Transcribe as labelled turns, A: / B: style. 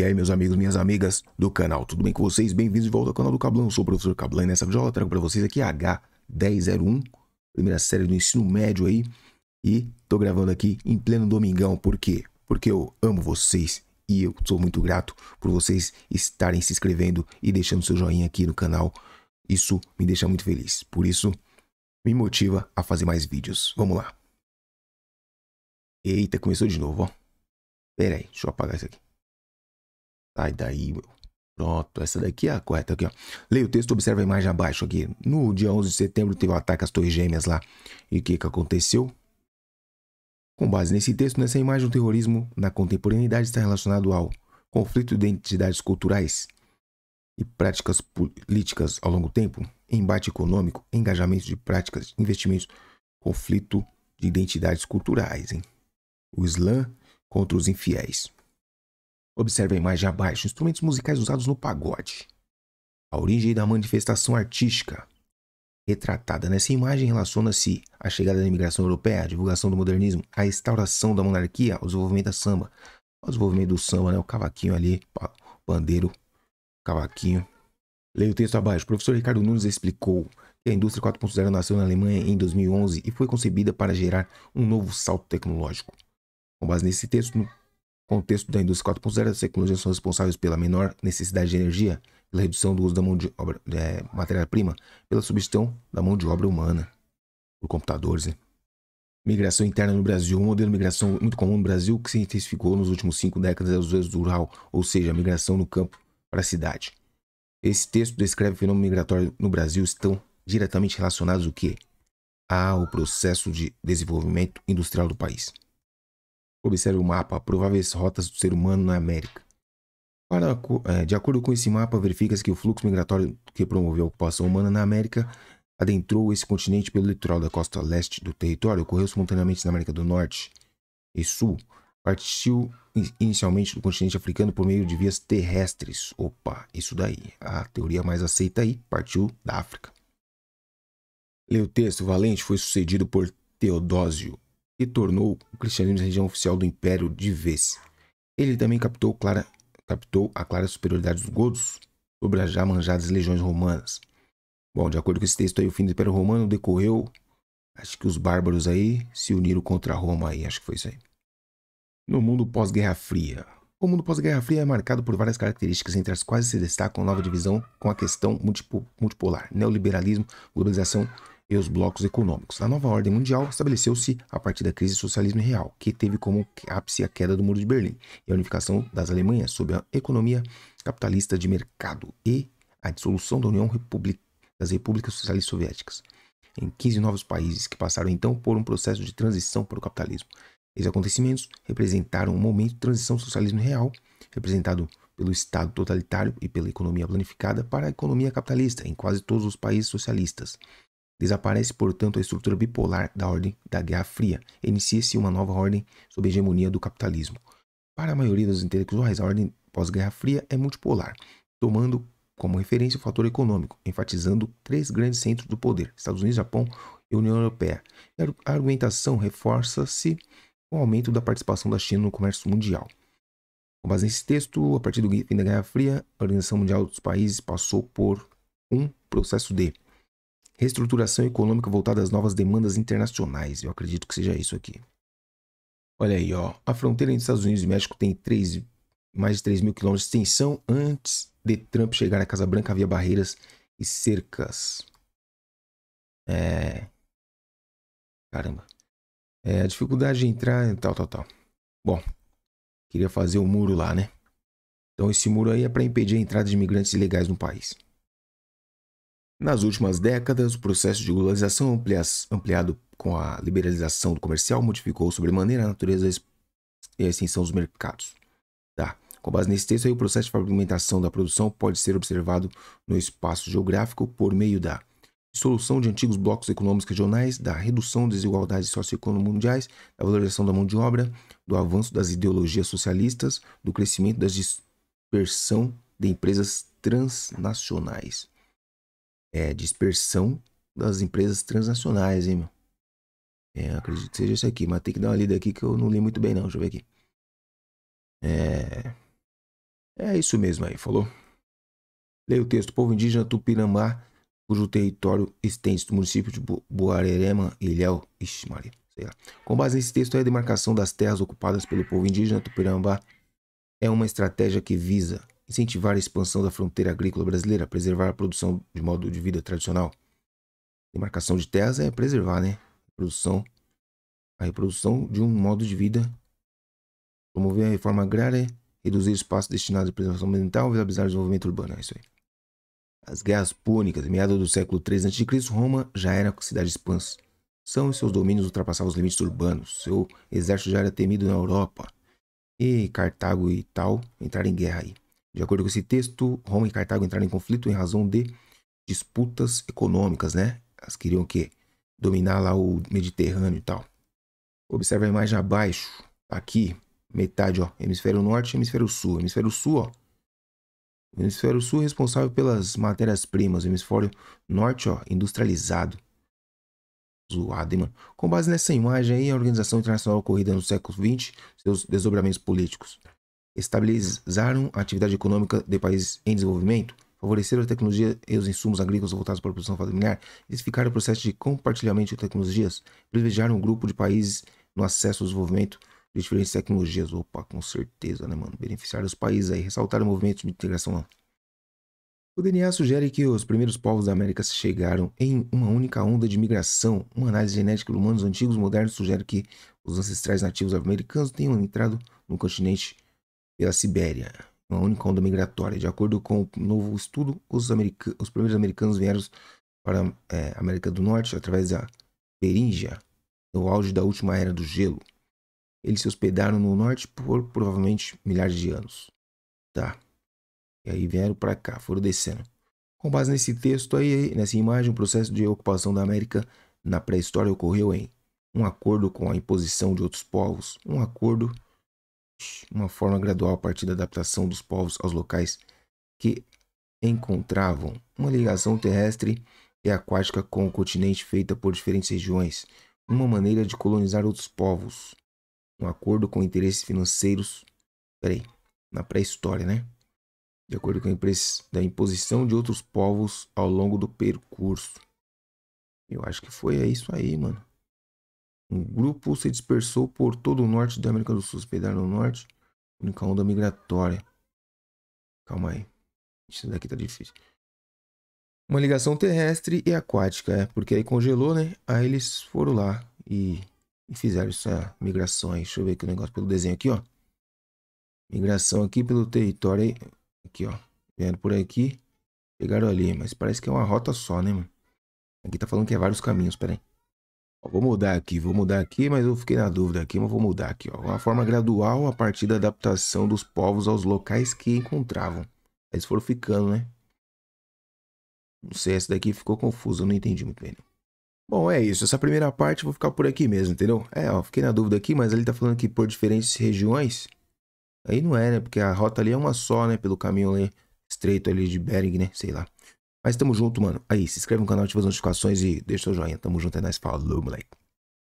A: E aí, meus amigos, minhas amigas do canal, tudo bem com vocês? Bem-vindos de volta ao canal do Cablan, eu sou o professor Cablan e nessa eu trago para vocês aqui H1001, primeira série do ensino médio aí, e tô gravando aqui em pleno domingão, por quê? Porque eu amo vocês e eu sou muito grato por vocês estarem se inscrevendo e deixando seu joinha aqui no canal, isso me deixa muito feliz, por isso me motiva a fazer mais vídeos, vamos lá. Eita, começou de novo, ó. Pera aí, deixa eu apagar isso aqui. Sai daí, meu. Pronto, essa daqui é a correta aqui, ó. Leia o texto, observa a imagem abaixo aqui. No dia 11 de setembro teve o um ataque às Torres Gêmeas lá. E o que que aconteceu? Com base nesse texto, nessa imagem, o terrorismo na contemporaneidade está relacionado ao conflito de identidades culturais e práticas políticas ao longo do tempo, embate econômico, engajamento de práticas, investimentos, conflito de identidades culturais, hein? O Islã contra os infiéis. Observe a imagem abaixo, instrumentos musicais usados no pagode. A origem da manifestação artística retratada nessa imagem relaciona-se à chegada da imigração europeia, à divulgação do modernismo, à instauração da monarquia, ao desenvolvimento da samba. O desenvolvimento do samba, né? O cavaquinho ali, bandeiro, cavaquinho. Leia o texto abaixo. O professor Ricardo Nunes explicou que a indústria 4.0 nasceu na Alemanha em 2011 e foi concebida para gerar um novo salto tecnológico. Com base nesse texto, contexto da indústria 4.0, as tecnologias são responsáveis pela menor necessidade de energia, pela redução do uso da mão de obra, é, matéria-prima, pela substituição da mão de obra humana por computadores. Né? Migração interna no Brasil. Um modelo de migração muito comum no Brasil que se intensificou nos últimos cinco décadas é o êxodo rural, ou seja, a migração do campo para a cidade. Esse texto descreve o fenômeno migratório no Brasil estão diretamente relacionados o quê? Ao processo de desenvolvimento industrial do país. Observe o mapa, prováveis rotas do ser humano na América. Para, é, de acordo com esse mapa, verifica-se que o fluxo migratório que promoveu a ocupação humana na América adentrou esse continente pelo litoral da costa leste do território, ocorreu simultaneamente na América do Norte e Sul, partiu inicialmente do continente africano por meio de vias terrestres. Opa, isso daí. A teoria mais aceita aí partiu da África. o texto. Valente foi sucedido por Teodósio e tornou o cristianismo a religião oficial do império de vez. Ele também captou, clara, captou a clara superioridade dos godos sobre as já manjadas legiões romanas. Bom, de acordo com esse texto aí, o fim do Império Romano decorreu. Acho que os bárbaros aí se uniram contra Roma aí, acho que foi isso aí. No mundo pós-Guerra Fria. O mundo pós-Guerra Fria é marcado por várias características, entre as quais se destacam nova divisão com a questão multipolar, neoliberalismo, globalização, e os blocos econômicos. A nova ordem mundial estabeleceu-se a partir da crise do socialismo real, que teve como ápice a queda do Muro de Berlim e a unificação das Alemanhas sob a economia capitalista de mercado e a dissolução da União Republic das Repúblicas Socialistas Soviéticas, em 15 novos países que passaram então por um processo de transição para o capitalismo. Esses acontecimentos representaram um momento de transição do socialismo real, representado pelo Estado totalitário e pela economia planificada para a economia capitalista em quase todos os países socialistas. Desaparece, portanto, a estrutura bipolar da ordem da Guerra Fria. Inicia-se uma nova ordem sob a hegemonia do capitalismo. Para a maioria dos intelectuais, a ordem pós-Guerra Fria é multipolar, tomando como referência o fator econômico, enfatizando três grandes centros do poder: Estados Unidos, Japão e União Europeia. A argumentação reforça-se com o aumento da participação da China no comércio mundial. Com base nesse texto, a partir do fim da Guerra Fria, a Organização Mundial dos Países passou por um processo de Reestruturação econômica voltada às novas demandas internacionais. Eu acredito que seja isso aqui. Olha aí, ó. A fronteira entre Estados Unidos e México tem 3, mais de 3 mil quilômetros de extensão. Antes de Trump chegar à Casa Branca, havia barreiras e cercas. É. Caramba. É, a dificuldade de entrar e tal, tal, tal. Bom, queria fazer o um muro lá, né? Então esse muro aí é para impedir a entrada de imigrantes ilegais no país. Nas últimas décadas, o processo de globalização ampliado com a liberalização do comercial modificou sobremaneira a natureza e a extensão dos mercados. Tá. Com base nesse texto, aí, o processo de fragmentação da produção pode ser observado no espaço geográfico por meio da dissolução de antigos blocos econômicos regionais, da redução das desigualdades socioeconômicas mundiais, da valorização da mão de obra, do avanço das ideologias socialistas, do crescimento da dispersão de empresas transnacionais é, dispersão das empresas transnacionais, hein, meu? É, acredito que seja isso aqui, mas tem que dar uma lida aqui que eu não li muito bem, não. Deixa eu ver aqui. É. É isso mesmo aí, falou? Leia o texto. Povo indígena Tupinambá, cujo território estende do município de Buarerema, Ilhéu, Ixi, Maria, sei lá. Com base nesse texto, a demarcação das terras ocupadas pelo povo indígena Tupinambá é uma estratégia que visa incentivar a expansão da fronteira agrícola brasileira, preservar a produção de modo de vida tradicional. Demarcação de terras é preservar, né? Produção, a reprodução de um modo de vida. Promover a reforma agrária, reduzir espaço destinado à preservação ambiental, viabilizar o desenvolvimento urbano. É isso aí. As guerras púnicas, meados do século III a.C., Roma já era cidade expansa. São e seus domínios ultrapassavam os limites urbanos. Seu exército já era temido na Europa. E Cartago e tal entraram em guerra aí. De acordo com esse texto, Roma e Cartago entraram em conflito em razão de disputas econômicas, né? Elas queriam o quê? Dominar lá o Mediterrâneo e tal. Observe a imagem abaixo, aqui, metade, ó, hemisfério norte e hemisfério sul. Hemisfério sul, ó, o hemisfério sul é responsável pelas matérias-primas, hemisfério norte, ó, industrializado. Zoado, hein, mano? Com base nessa imagem aí, a Organização Internacional ocorrida no século XX, seus desdobramentos políticos estabilizaram a atividade econômica de países em desenvolvimento, favoreceram a tecnologia e os insumos agrícolas voltados para a produção familiar, intensificaram o processo de compartilhamento de tecnologias, privilegiaram um grupo de países no acesso ao desenvolvimento de diferentes tecnologias. Opa, com certeza, né, mano? Beneficiaram os países aí, ressaltaram movimentos de integração. O DNA sugere que os primeiros povos da América chegaram em uma única onda de migração. Uma análise genética de humanos antigos e modernos sugere que os ancestrais nativos americanos tenham entrado no continente pela Sibéria, uma única onda migratória. De acordo com o novo estudo, os, america os primeiros americanos vieram para a é, América do Norte através da Perinja, no auge da última era do gelo. Eles se hospedaram no norte por provavelmente milhares de anos. Tá. E aí vieram para cá, foram descendo. Com base nesse texto aí, nessa imagem, o processo de ocupação da América na pré-história ocorreu em um acordo com a imposição de outros povos, um acordo uma forma gradual a partir da adaptação dos povos aos locais que encontravam uma ligação terrestre e aquática com o continente feita por diferentes regiões, uma maneira de colonizar outros povos, um acordo com interesses financeiros, peraí, na pré-história, né? De acordo com a da imposição de outros povos ao longo do percurso. Eu acho que foi isso aí, mano. O grupo se dispersou por todo o norte da América do Sul, hospedar no norte, única onda migratória. Calma aí. Isso daqui tá difícil. Uma ligação terrestre e aquática, é, porque aí congelou, né? Aí eles foram lá e, e fizeram essa migração aí. Deixa eu ver aqui o negócio pelo desenho aqui, ó. Migração aqui pelo território aí. Aqui, ó. Vendo por aqui. Pegaram ali, mas parece que é uma rota só, né, mano? Aqui tá falando que é vários caminhos, peraí vou mudar aqui, vou mudar aqui, mas eu fiquei na dúvida aqui, mas vou mudar aqui. Ó. Uma forma gradual a partir da adaptação dos povos aos locais que encontravam. Eles foram ficando, né? Não sei, essa daqui ficou confusa, eu não entendi muito bem. Bom, é isso. Essa primeira parte eu vou ficar por aqui mesmo, entendeu? É, ó, fiquei na dúvida aqui, mas ele tá falando que por diferentes regiões. Aí não é, né? Porque a rota ali é uma só, né? Pelo caminho ali, estreito ali de Bering, né? Sei lá. Mas tamo junto, mano. Aí, se inscreve no canal, ativa as notificações e deixa o joinha. Tamo junto, é nóis. Falou, moleque.